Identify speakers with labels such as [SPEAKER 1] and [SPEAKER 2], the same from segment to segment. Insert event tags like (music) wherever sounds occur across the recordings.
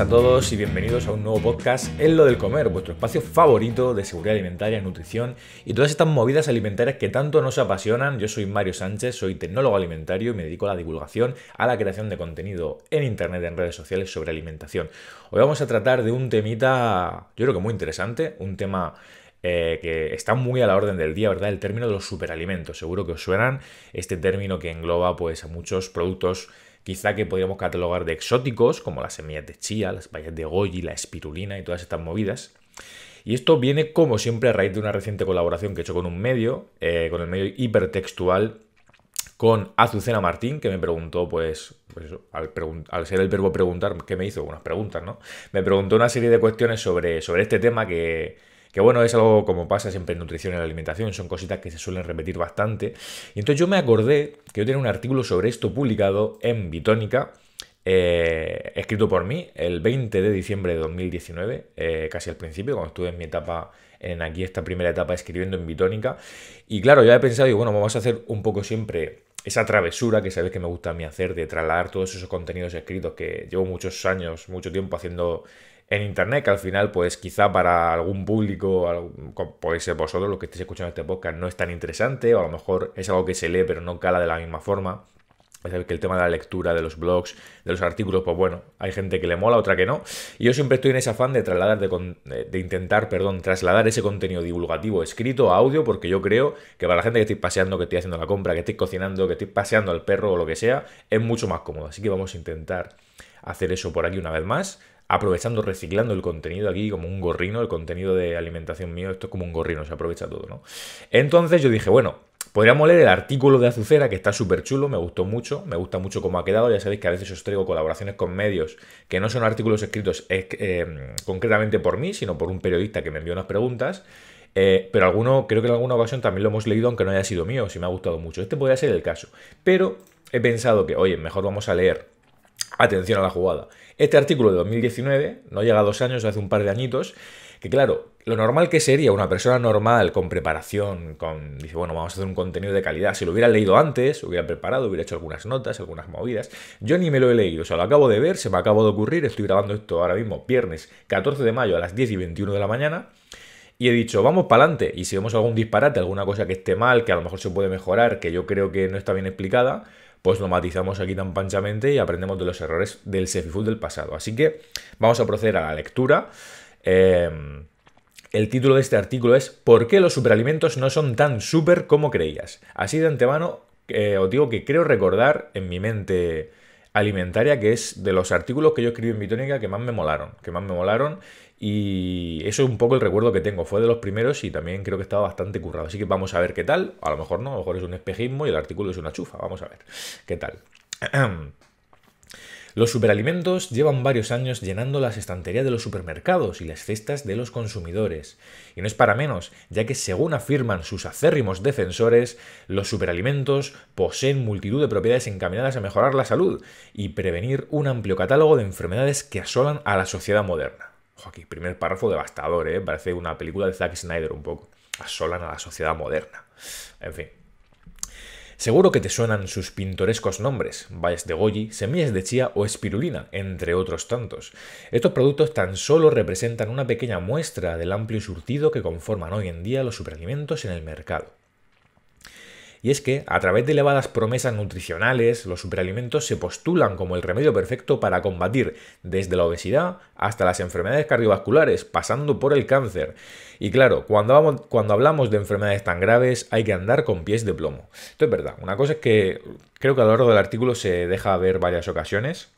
[SPEAKER 1] a todos y bienvenidos a un nuevo podcast En lo del comer, vuestro espacio favorito de seguridad alimentaria, nutrición y todas estas movidas alimentarias que tanto nos apasionan. Yo soy Mario Sánchez, soy tecnólogo alimentario y me dedico a la divulgación, a la creación de contenido en internet, en redes sociales sobre alimentación. Hoy vamos a tratar de un temita, yo creo que muy interesante, un tema eh, que está muy a la orden del día, ¿verdad? El término de los superalimentos. Seguro que os suenan este término que engloba pues a muchos productos quizá que podríamos catalogar de exóticos, como las semillas de chía, las bayas de goji, la espirulina y todas estas movidas. Y esto viene, como siempre, a raíz de una reciente colaboración que he hecho con un medio, eh, con el medio hipertextual, con Azucena Martín, que me preguntó, pues, pues al, ser el verbo preguntar, ¿qué me hizo? Unas preguntas, ¿no? Me preguntó una serie de cuestiones sobre, sobre este tema que, que bueno, es algo como pasa siempre en nutrición y en la alimentación, son cositas que se suelen repetir bastante. Y entonces yo me acordé que yo tenía un artículo sobre esto publicado en Bitónica, eh, escrito por mí el 20 de diciembre de 2019, eh, casi al principio, cuando estuve en mi etapa en aquí esta primera etapa escribiendo en Bitónica. Y claro, yo he pensado, y bueno, vamos a hacer un poco siempre esa travesura que sabes que me gusta a mí hacer de trasladar todos esos contenidos escritos que llevo muchos años, mucho tiempo haciendo en internet, que al final, pues quizá para algún público, puede podéis ser vosotros los que estéis escuchando este podcast, no es tan interesante, o a lo mejor es algo que se lee pero no cala de la misma forma. Es que el tema de la lectura, de los blogs, de los artículos, pues bueno, hay gente que le mola, otra que no. Y yo siempre estoy en ese afán de trasladar, de, intentar, perdón, trasladar ese contenido divulgativo escrito a audio, porque yo creo que para la gente que esté paseando, que esté haciendo la compra, que esté cocinando, que esté paseando al perro o lo que sea, es mucho más cómodo. Así que vamos a intentar hacer eso por aquí una vez más aprovechando, reciclando el contenido aquí como un gorrino, el contenido de alimentación mío, esto es como un gorrino, se aprovecha todo, ¿no? Entonces yo dije, bueno, Podríamos leer el artículo de Azucera, que está súper chulo, me gustó mucho, me gusta mucho cómo ha quedado. Ya sabéis que a veces os traigo colaboraciones con medios que no son artículos escritos eh, eh, concretamente por mí, sino por un periodista que me envió unas preguntas. Eh, pero alguno, creo que en alguna ocasión también lo hemos leído, aunque no haya sido mío, si me ha gustado mucho. Este podría ser el caso. Pero he pensado que, oye, mejor vamos a leer. Atención a la jugada. Este artículo de 2019, no llega a dos años, hace un par de añitos, que claro, lo normal que sería una persona normal, con preparación, con, dice, bueno, vamos a hacer un contenido de calidad, si lo hubiera leído antes, hubiera preparado, hubiera hecho algunas notas, algunas movidas, yo ni me lo he leído, o sea, lo acabo de ver, se me acabo de ocurrir, estoy grabando esto ahora mismo, viernes 14 de mayo a las 10 y 21 de la mañana, y he dicho, vamos para adelante, y si vemos algún disparate, alguna cosa que esté mal, que a lo mejor se puede mejorar, que yo creo que no está bien explicada, pues lo matizamos aquí tan panchamente y aprendemos de los errores del food del pasado. Así que vamos a proceder a la lectura. Em, el título de este artículo es ¿Por qué los superalimentos no son tan super como creías? Así de antemano eh, os digo que creo recordar en mi mente alimentaria que es de los artículos que yo escribí en Bitónica que más me molaron, que más me molaron y eso es un poco el recuerdo que tengo. Fue de los primeros y también creo que estaba bastante currado. Así que vamos a ver qué tal. A lo mejor no, a lo mejor es un espejismo y el artículo es una chufa. Vamos a ver qué tal. (clears throat) Los superalimentos llevan varios años llenando las estanterías de los supermercados y las cestas de los consumidores. Y no es para menos, ya que según afirman sus acérrimos defensores, los superalimentos poseen multitud de propiedades encaminadas a mejorar la salud y prevenir un amplio catálogo de enfermedades que asolan a la sociedad moderna. Joaquín, primer párrafo devastador, ¿eh? Parece una película de Zack Snyder un poco. Asolan a la sociedad moderna. En fin. Seguro que te suenan sus pintorescos nombres, valles de goji, semillas de chía o espirulina, entre otros tantos. Estos productos tan solo representan una pequeña muestra del amplio surtido que conforman hoy en día los superalimentos en el mercado y es que, a través de elevadas promesas nutricionales, los superalimentos se postulan como el remedio perfecto para combatir desde la obesidad hasta las enfermedades cardiovasculares, pasando por el cáncer. Y claro, cuando, vamos, cuando hablamos de enfermedades tan graves hay que andar con pies de plomo. Esto es verdad. Una cosa es que creo que a lo largo del artículo se deja ver varias ocasiones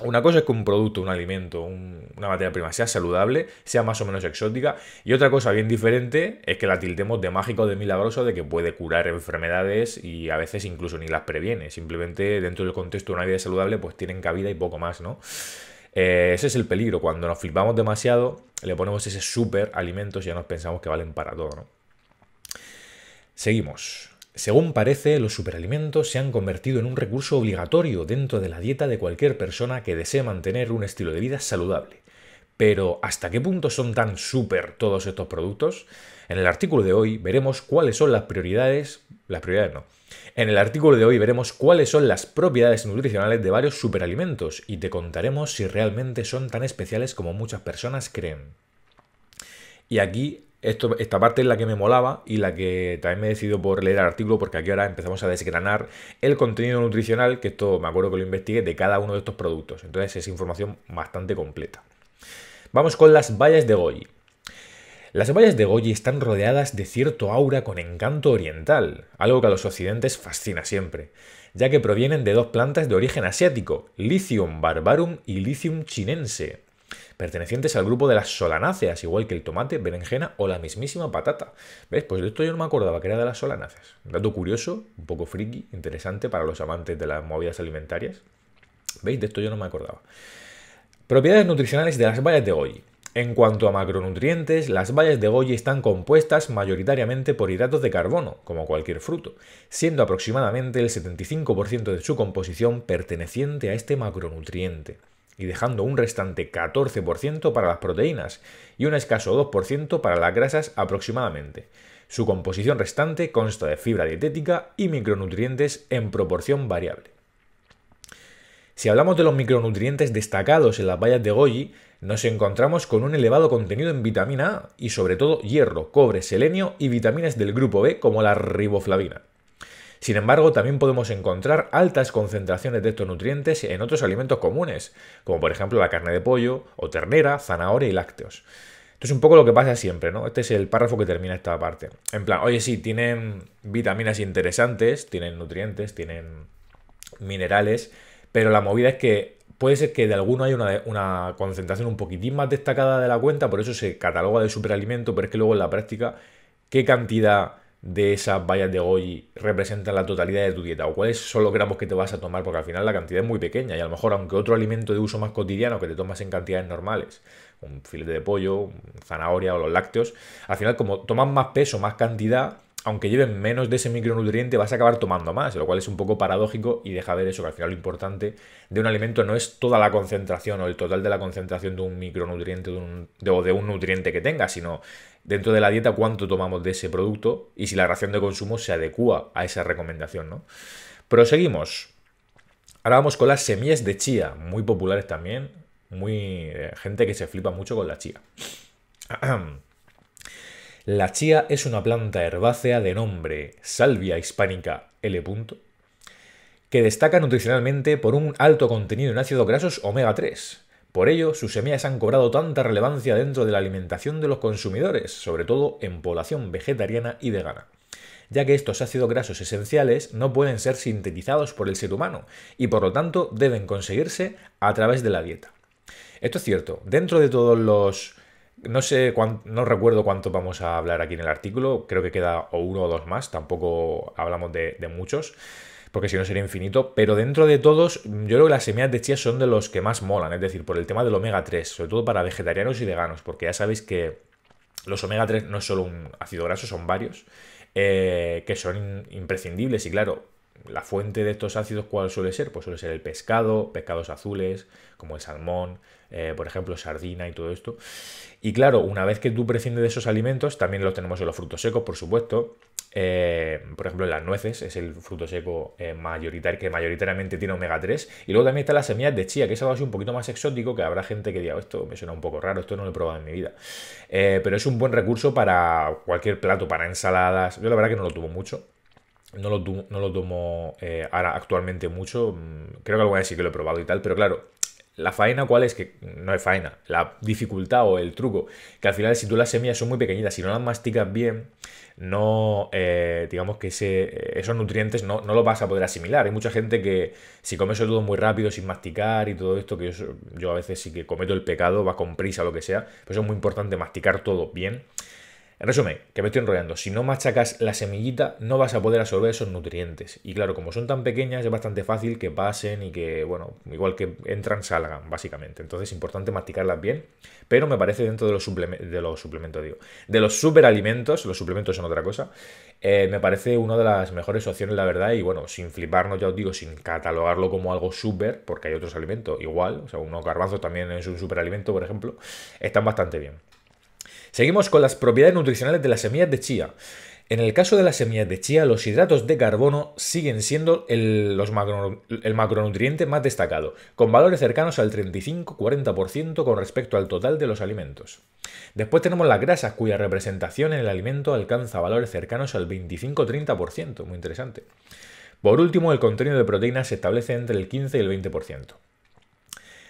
[SPEAKER 1] una cosa es que un producto, un alimento, una materia prima sea saludable, sea más o menos exótica, y otra cosa bien diferente es que la tiltemos de mágico, de milagroso, de que puede curar enfermedades y a veces incluso ni las previene. Simplemente dentro del contexto de una vida saludable, pues tienen cabida y poco más, ¿no? Eh, ese es el peligro. Cuando nos flipamos demasiado, le ponemos ese súper alimentos y ya nos pensamos que valen para todo, ¿no? Seguimos. Según parece, los superalimentos se han convertido en un recurso obligatorio dentro de la dieta de cualquier persona que desee mantener un estilo de vida saludable. Pero, ¿hasta qué punto son tan súper todos estos productos? En el artículo de hoy veremos cuáles son las prioridades. Las prioridades no. En el artículo de hoy veremos cuáles son las propiedades nutricionales de varios superalimentos y te contaremos si realmente son tan especiales como muchas personas creen. Y aquí esta parte es la que me molaba y la que también me he decidido por leer el artículo porque aquí ahora empezamos a desgranar el contenido nutricional, que esto me acuerdo que lo investigué, de cada uno de estos productos. Entonces es información bastante completa. Vamos con las vallas de Goji. Las vallas de Goji están rodeadas de cierto aura con encanto oriental, algo que a los occidentes fascina siempre, ya que provienen de dos plantas de origen asiático, Lithium barbarum y Lithium chinense, pertenecientes al grupo de las solanáceas, igual que el tomate, berenjena o la mismísima patata. ¿Ves? Pues de esto yo no me acordaba que era de las solanáceas. Un dato curioso, un poco friki, interesante para los amantes de las movidas alimentarias. ¿Veis? De esto yo no me acordaba. Propiedades nutricionales de las bayas de goji. En cuanto a macronutrientes, las bayas de goji están compuestas mayoritariamente por hidratos de carbono, como cualquier fruto, siendo aproximadamente el 75% de su composición perteneciente a este macronutriente y dejando un restante 14% para las proteínas y un escaso 2% para las grasas aproximadamente. Su composición restante consta de fibra dietética y micronutrientes en proporción variable. Si hablamos de los micronutrientes destacados en las vallas de goji, nos encontramos con un elevado contenido en vitamina A y sobre todo hierro, cobre, selenio y vitaminas del grupo B como la riboflavina. Sin embargo, también podemos encontrar altas concentraciones de estos nutrientes en otros alimentos comunes, como por ejemplo la carne de pollo o ternera, zanahoria y lácteos. Esto es un poco lo que pasa siempre, ¿no? Este es el párrafo que termina esta parte. En plan, oye, sí, tienen vitaminas interesantes, tienen nutrientes, tienen minerales, pero la movida es que puede ser que de alguno haya una, una, concentración un poquitín más destacada de la cuenta, por eso se cataloga de superalimento, pero es que luego en la práctica, ¿qué cantidad de esas vallas de goji representan la totalidad de tu dieta o cuáles son los gramos que te vas a tomar, porque al final la cantidad es muy pequeña y a lo mejor aunque otro alimento de uso más cotidiano que te tomas en cantidades normales, un filete de pollo, zanahoria o los lácteos, al final como tomas más peso, más cantidad, aunque lleven menos de ese micronutriente, vas a acabar tomando más, lo cual es un poco paradójico y deja ver eso, que al final lo importante de un alimento no es toda la concentración o el total de la concentración de un micronutriente o de un nutriente que tenga, sino dentro de la dieta cuánto tomamos de ese producto y si la ración de consumo se adecua a esa recomendación, ¿no? Proseguimos. Ahora vamos con las semillas de chía, muy populares también, muy eh, gente que se flipa mucho con la chía. (clears throat) La chía es una planta herbácea de nombre Salvia hispánica L. que destaca nutricionalmente por un alto contenido en ácidos grasos omega 3. Por ello, sus semillas han cobrado tanta relevancia dentro de la alimentación de los consumidores, sobre todo en población vegetariana y vegana ya que estos ácidos grasos esenciales no pueden ser sintetizados por el ser humano y por lo tanto deben conseguirse a través de la dieta. Esto es cierto, dentro de todos los no sé, no recuerdo cuánto vamos a hablar aquí en el artículo, creo que queda uno o dos más, tampoco hablamos de, muchos, porque si no sería infinito, pero dentro de todos yo creo que las semillas de chía son de los que más molan, es decir, por el tema del omega 3, sobre todo para vegetarianos y veganos, porque ya sabéis que los omega 3 no es solo un ácido graso, son varios, eh, que son imprescindibles y claro, la fuente de estos ácidos, ¿cuál suele ser? Pues suele ser el pescado, pescados azules, como el salmón, eh, por ejemplo, sardina y todo esto. Y claro, una vez que tú prescindes de esos alimentos, también los tenemos en los frutos secos, por supuesto. Eh, por ejemplo, en las nueces es el fruto seco eh, mayoritario, que mayoritariamente tiene omega 3. Y luego también está las semillas de chía, que es algo así un poquito más exótico, que habrá gente que diga, oh, esto me suena un poco raro, esto no lo he probado en mi vida. pero es un buen recurso para cualquier plato, para ensaladas. Yo la verdad que no lo tuvo mucho, no lo, no lo tomo eh, ahora actualmente mucho. Mm, creo que alguna vez sí que lo he probado y tal, pero claro, la faena, ¿cuál es? Que no es faena. La dificultad o el truco. Que al final, si tú las semillas son muy pequeñitas, si no las masticas bien, no, eh, digamos que eh, esos nutrientes no, no los vas a poder asimilar. Hay mucha gente que si come todo muy rápido, sin masticar y todo esto, que yo, a veces sí que cometo el pecado, va con prisa, lo que sea. pues es muy importante, masticar todo bien en resumen, que me estoy enrollando, si no machacas la semillita no vas a poder absorber esos nutrientes. Y claro, como son tan pequeñas es bastante fácil que pasen y que, bueno, igual que entran, salgan, básicamente. Entonces es importante masticarlas bien, pero me parece dentro de los, de los suplementos, digo, de los superalimentos, los suplementos son otra cosa, eh, me parece una de las mejores opciones, la verdad, y bueno, sin fliparnos, ya os digo, sin catalogarlo como algo súper, porque hay otros alimentos igual, o sea, unos garbanzos también es un superalimento, por ejemplo, están bastante bien. Seguimos con las propiedades nutricionales de las semillas de chía. En el caso de las semillas de chía, los hidratos de carbono siguen siendo el, macronutriente más destacado, con valores cercanos al 35-40% con respecto al total de los alimentos. Después tenemos las grasas, cuya representación en el alimento alcanza valores cercanos al 25-30%, muy interesante. Por último, el contenido de proteínas se establece entre el 15 y el 20%.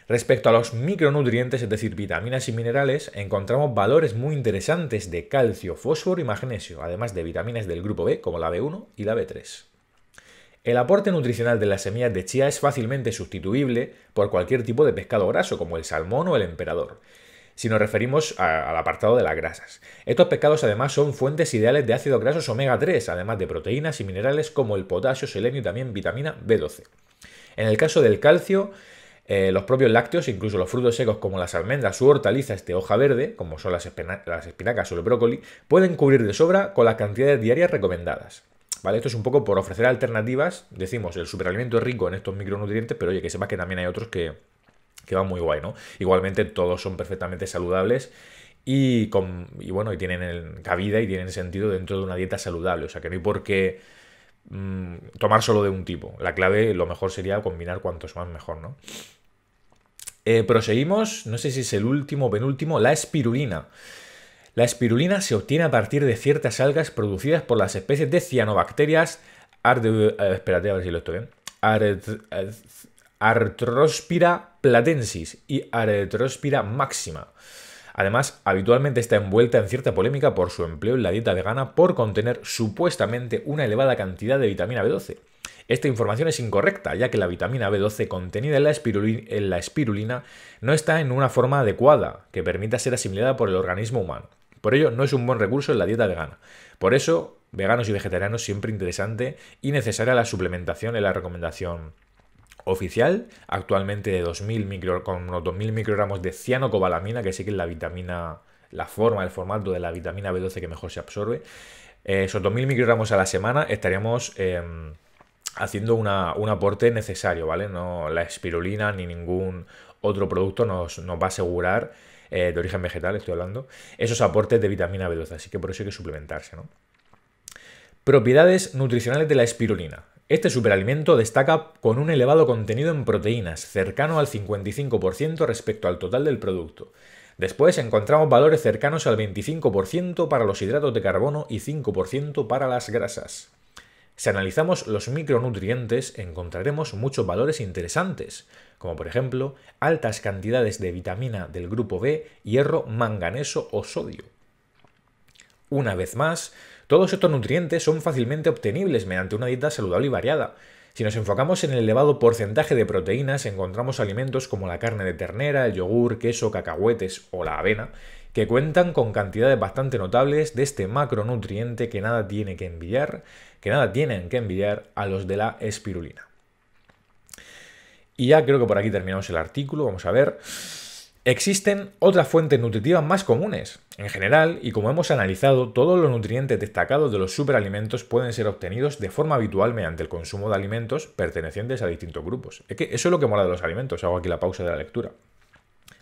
[SPEAKER 1] Respecto a los micronutrientes, es decir, vitaminas y minerales, encontramos valores muy interesantes de calcio, fósforo y magnesio, además de vitaminas del grupo B como la B1 y la B3. El aporte nutricional de las semillas de chía es fácilmente sustituible por cualquier tipo de pescado graso, como el salmón o el emperador, si nos referimos al apartado de las grasas. Estos pescados además son fuentes ideales de ácidos grasos omega 3, además de proteínas y minerales como el potasio, selenio y también vitamina B12. En el caso del calcio, eh, los propios lácteos, incluso los frutos secos como las almendras su hortalizas este hoja verde, como son las, espinacas o el brócoli, pueden cubrir de sobra con las cantidades diarias recomendadas. ¿Vale? Esto es un poco por ofrecer alternativas. Decimos, el superalimento es rico en estos micronutrientes, pero oye, que sepas que también hay otros que, que van muy guay, ¿no? Igualmente, todos son perfectamente saludables y, con, y bueno, y tienen cabida y tienen sentido dentro de una dieta saludable. O sea, que no hay por qué mm, tomar solo de un tipo. La clave, lo mejor sería combinar cuantos más mejor, ¿no? Eh, proseguimos, no sé si es el último o penúltimo, la espirulina. La espirulina se obtiene a partir de ciertas algas producidas por las especies de cianobacterias eh, a ver si lo estoy bien. Eh, Artrospira platensis y Artrospira máxima. Además, habitualmente está envuelta en cierta polémica por su empleo en la dieta vegana por contener supuestamente una elevada cantidad de vitamina B12. Esta información es incorrecta, ya que la vitamina B12 contenida en la, espirulina, no está en una forma adecuada que permita ser asimilada por el organismo humano. Por ello, no es un buen recurso en la dieta vegana. Por eso, veganos y vegetarianos, siempre interesante y necesaria la suplementación en la recomendación oficial, actualmente de 2000 micro, con unos 2.000 microgramos de cianocobalamina, que sí que es la vitamina, la forma, el formato de la vitamina B12 que mejor se absorbe. Eh, esos 2.000 microgramos a la semana estaríamos... Em, haciendo un aporte necesario, ¿vale? No, la espirulina ni ningún otro producto nos, va a asegurar, eh, de origen vegetal estoy hablando, esos aportes de vitamina B12, así que por eso hay que suplementarse, ¿no? Propiedades nutricionales de la espirulina. Este superalimento destaca con un elevado contenido en proteínas, cercano al 55% respecto al total del producto. Después encontramos valores cercanos al 25% para los hidratos de carbono y 5% para las grasas. Si analizamos los micronutrientes encontraremos muchos valores interesantes, como por ejemplo altas cantidades de vitamina del grupo B, hierro, manganeso o sodio. Una vez más, todos estos nutrientes son fácilmente obtenibles mediante una dieta saludable y variada, si nos enfocamos en el elevado porcentaje de proteínas, encontramos alimentos como la carne de ternera, el yogur, queso, cacahuetes o la avena, que cuentan con cantidades bastante notables de este macronutriente que nada tiene que envidiar, que nada tienen que envidiar a los de la espirulina. Y ya creo que por aquí terminamos el artículo, vamos a ver. Existen otras fuentes nutritivas más comunes. En general, y como hemos analizado, todos los nutrientes destacados de los superalimentos pueden ser obtenidos de forma habitual mediante el consumo de alimentos pertenecientes a distintos grupos. que eso es lo que mola de los alimentos, hago aquí la pausa de la lectura.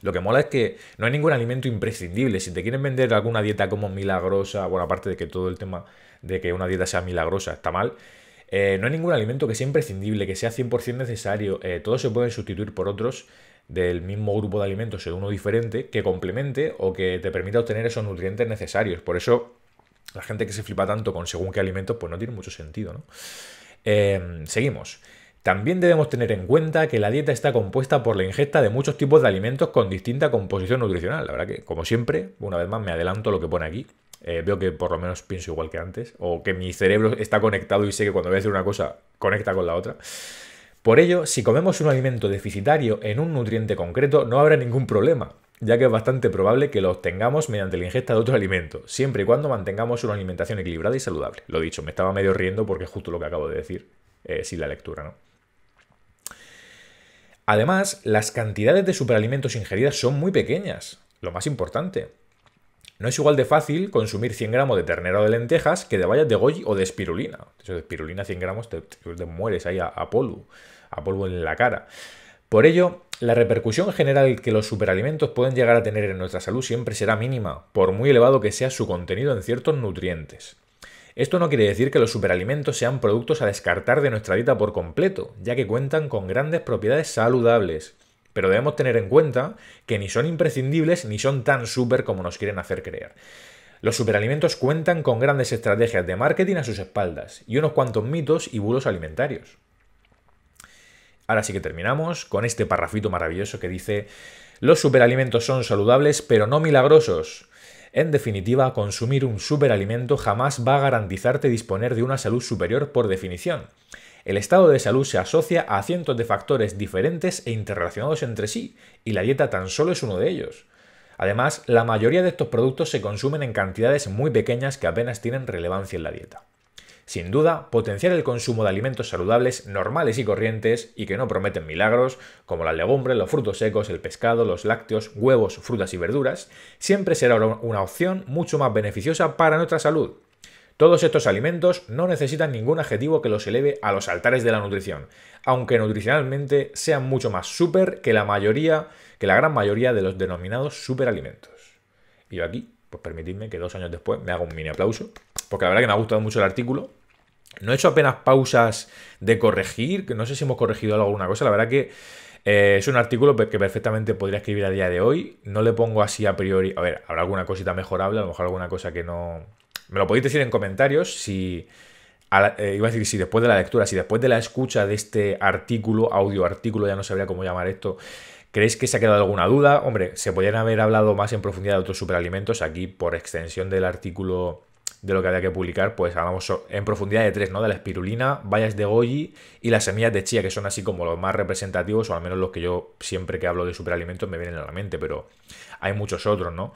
[SPEAKER 1] Lo que mola es que no hay ningún alimento imprescindible. Si te quieren vender alguna dieta como milagrosa, bueno, aparte de que todo el tema de que una dieta sea milagrosa está mal, eh, no hay ningún alimento que sea imprescindible, que sea 100% necesario, eh, todos se pueden sustituir por otros del mismo grupo de alimentos en uno diferente que complemente o que te permita obtener esos nutrientes necesarios. Por eso la gente que se flipa tanto con según qué alimentos, pues no tiene mucho sentido, ¿no? Eh, seguimos. También debemos tener en cuenta que la dieta está compuesta por la ingesta de muchos tipos de alimentos con distinta composición nutricional. La verdad que, como siempre, una vez más me adelanto lo que pone aquí. Eh, veo que por lo menos pienso igual que antes, o que mi cerebro está conectado y sé que cuando voy a hacer una cosa, conecta con la otra. Por ello, si comemos un alimento deficitario en un nutriente concreto, no habrá ningún problema, ya que es bastante probable que lo obtengamos mediante la ingesta de otro alimento, siempre y cuando mantengamos una alimentación equilibrada y saludable. Lo dicho, me estaba medio riendo porque es justo lo que acabo de decir, eh, sin la lectura, ¿no? Además, las cantidades de superalimentos ingeridas son muy pequeñas, lo más importante. No es igual de fácil consumir 100 gramos de ternera o de lentejas que de bayas de goji o de espirulina. de espirulina 100 gramos te, mueres ahí a, a a polvo en la cara. Por ello, la repercusión general que los superalimentos pueden llegar a tener en nuestra salud siempre será mínima, por muy elevado que sea su contenido en ciertos nutrientes. Esto no quiere decir que los superalimentos sean productos a descartar de nuestra dieta por completo, ya que cuentan con grandes propiedades saludables, pero debemos tener en cuenta que ni son imprescindibles ni son tan super como nos quieren hacer creer. Los superalimentos cuentan con grandes estrategias de marketing a sus espaldas y unos cuantos mitos y bulos alimentarios. Ahora sí que terminamos con este parrafito maravilloso que dice, los superalimentos son saludables pero no milagrosos. En definitiva, consumir un superalimento jamás va a garantizarte disponer de una salud superior por definición. El estado de salud se asocia a cientos de factores diferentes e interrelacionados entre sí, y la dieta tan solo es uno de ellos. Además, la mayoría de estos productos se consumen en cantidades muy pequeñas que apenas tienen relevancia en la dieta. Sin duda, potenciar el consumo de alimentos saludables normales y corrientes y que no prometen milagros, como las legumbres, los frutos secos, el pescado, los lácteos, huevos, frutas y verduras, siempre será una opción mucho más beneficiosa para nuestra salud. Todos estos alimentos no necesitan ningún adjetivo que los eleve a los altares de la nutrición, aunque nutricionalmente sean mucho más super que la mayoría, que la gran mayoría de los denominados superalimentos. Y yo aquí, pues permitidme que dos años después me haga un mini aplauso porque la verdad que me ha gustado mucho el artículo. No he hecho apenas pausas de corregir, que no sé si hemos corregido alguna cosa, la verdad que eh, es un artículo que perfectamente podría escribir a día de hoy. No le pongo así a priori. A ver, habrá alguna cosita mejorable, a lo mejor alguna cosa que no. Me lo podéis decir en comentarios si. Eh, iba a decir si después de la lectura, si después de la escucha de este artículo, audio artículo, ya no sabría cómo llamar esto, ¿creéis que se ha quedado alguna duda? Hombre, se podrían haber hablado más en profundidad de otros superalimentos. Aquí, por extensión del artículo de lo que había que publicar, pues hablamos en profundidad de tres, ¿no? De la espirulina, bayas de goji y las semillas de chía, que son así como los más representativos, o al menos los que yo siempre que hablo de superalimentos me vienen a la mente, pero hay muchos otros, ¿no?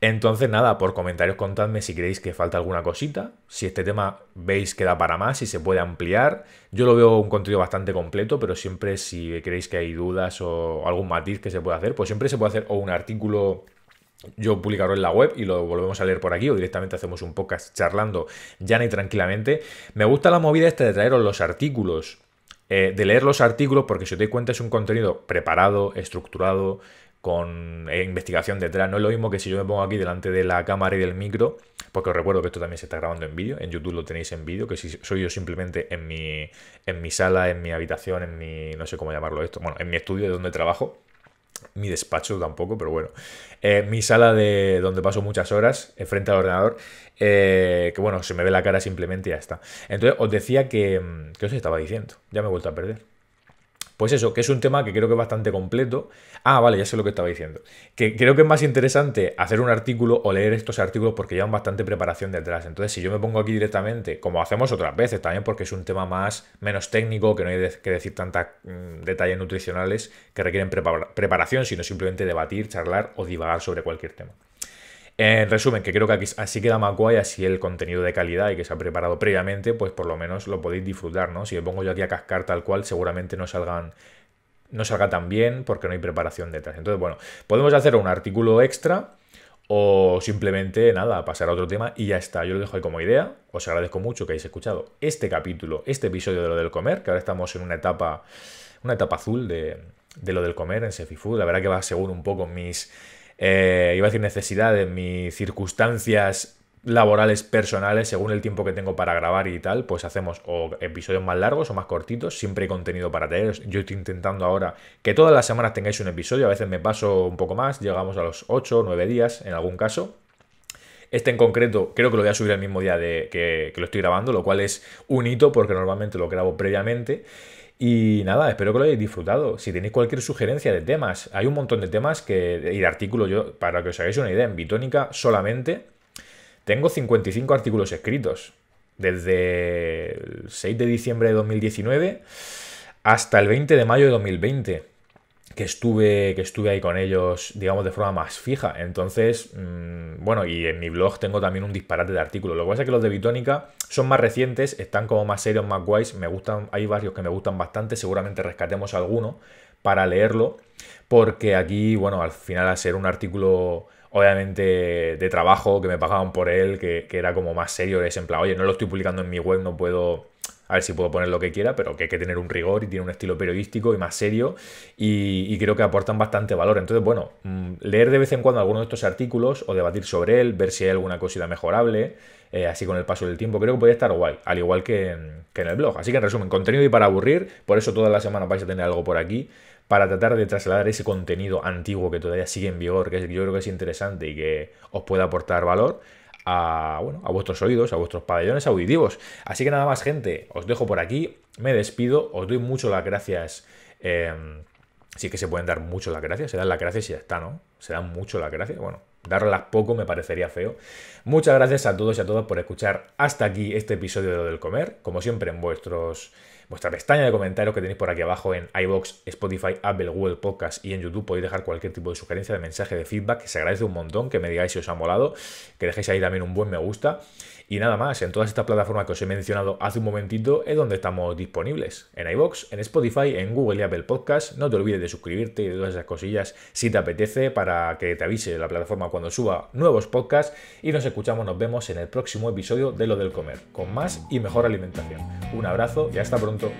[SPEAKER 1] Entonces, nada, por comentarios contadme si creéis que falta alguna cosita, si este tema veis que da para más, si se puede ampliar. Yo lo veo un contenido bastante completo, pero siempre si creéis que hay dudas o algún matiz que se pueda hacer, pues siempre se puede hacer o un artículo yo publicarlo en la web y lo volvemos a leer por aquí o directamente hacemos un podcast charlando llana y tranquilamente. Me gusta la movida esta de traeros los artículos, eh, de leer los artículos porque si os dais cuenta es un contenido preparado, estructurado, con eh, investigación detrás. No es lo mismo que si yo me pongo aquí delante de la cámara y del micro, porque os recuerdo que esto también se está grabando en vídeo, en YouTube lo tenéis en vídeo, que si soy yo simplemente en mi, en mi sala, en mi habitación, en mi, no sé cómo llamarlo esto, bueno, en mi estudio de donde trabajo mi despacho tampoco, pero bueno. Eh, mi sala de donde paso muchas horas eh, frente al ordenador, eh, que bueno, se me ve la cara simplemente y ya está. Entonces os decía que... Mm, ¿Qué os estaba diciendo? Ya me he vuelto a perder. Pues eso, que es un tema que creo que es bastante completo. Ah, vale, ya sé lo que estaba diciendo. Que creo que es más interesante hacer un artículo o leer estos artículos porque llevan bastante preparación detrás. Entonces, si yo me pongo aquí directamente, como hacemos otras veces también, porque es un tema más menos técnico, que no hay que decir tantos mm, detalles nutricionales que requieren preparación, sino simplemente debatir, charlar o divagar sobre cualquier tema. En resumen, que creo que así queda más y así el contenido de calidad y que se ha preparado previamente, pues por lo menos lo podéis disfrutar, ¿no? Si me pongo yo aquí a cascar tal cual, seguramente no salgan no salga tan bien porque no hay preparación detrás. Entonces, bueno, podemos hacer un artículo extra o simplemente nada, pasar a otro tema y ya está. Yo lo dejo ahí como idea. Os agradezco mucho que hayáis escuchado este capítulo, este episodio de lo del comer, que ahora estamos en una etapa, una etapa azul de, de lo del comer en Sefifood. La verdad que va según un poco mis eh, iba a decir necesidades, mis circunstancias laborales personales, según el tiempo que tengo para grabar y tal, pues hacemos episodios más largos o más cortitos, siempre hay contenido para tener. Yo estoy intentando ahora que todas las semanas tengáis un episodio, a veces me paso un poco más, llegamos a los 8 o 9 días en algún caso. Este en concreto creo que lo voy a subir el mismo día de que lo estoy grabando, lo cual es un hito porque normalmente lo grabo previamente. Y nada, espero que lo hayáis disfrutado. Si tenéis cualquier sugerencia de temas, hay un montón de temas que, y de artículos, yo, para que os hagáis una idea, en Bitónica solamente tengo 55 artículos escritos. Desde el 6 de diciembre de 2019 hasta el 20 de mayo de 2020 que estuve, que estuve ahí con ellos, digamos, de forma más fija. Entonces, mm, bueno, y en mi blog tengo también un disparate de artículos. Lo que pasa es que los de Bitónica son más recientes, están como más serios, más guays. Me gustan, hay varios que me gustan bastante, seguramente rescatemos alguno para leerlo, porque aquí, bueno, al final al ser un artículo obviamente de trabajo, que me pagaban por él, que, que era como más serio, es en plan, oye, no lo estoy publicando en mi web, no puedo a ver si puedo poner lo que quiera, pero que hay que tener un rigor y tiene un estilo periodístico y más serio y, creo que aportan bastante valor. Entonces, bueno, mm, leer de vez en cuando alguno de estos artículos o debatir sobre él, ver si hay alguna cosita mejorable, eh, así con el paso del tiempo, creo que podría estar guay, al igual que, que en el blog. Así que en resumen, contenido y para aburrir, por eso toda la semana vais a tener algo por aquí para tratar de trasladar ese contenido antiguo que todavía sigue en vigor, que yo creo que es interesante y que os puede aportar valor a, bueno, a vuestros oídos, a vuestros pabellones auditivos. Así que nada más, gente, os dejo por aquí, me despido, os doy mucho las gracias. Eh, em, sí que se pueden dar mucho las gracias, se dan las gracias y ya está, ¿no? Se dan mucho las gracias, bueno, darlas poco me parecería feo. Muchas gracias a todos y a todas por escuchar hasta aquí este episodio de lo del comer, como siempre en vuestros vuestra pestaña de comentarios que tenéis por aquí abajo en iBox, Spotify, Apple, Google Podcast y en YouTube. Podéis dejar cualquier tipo de sugerencia, de mensaje, de feedback, que se agradece un montón, que me digáis si os ha molado, que dejéis ahí también un buen me gusta. Y nada más, en todas estas plataformas que os he mencionado hace un momentito es donde estamos disponibles. En iBox, en Spotify, en Google y Apple Podcast. No te olvides de suscribirte y de todas esas cosillas si te apetece para que te avise la plataforma cuando suba nuevos podcasts. Y nos escuchamos, nos vemos en el próximo episodio de Lo del Comer, con más y mejor alimentación. Un abrazo y hasta pronto.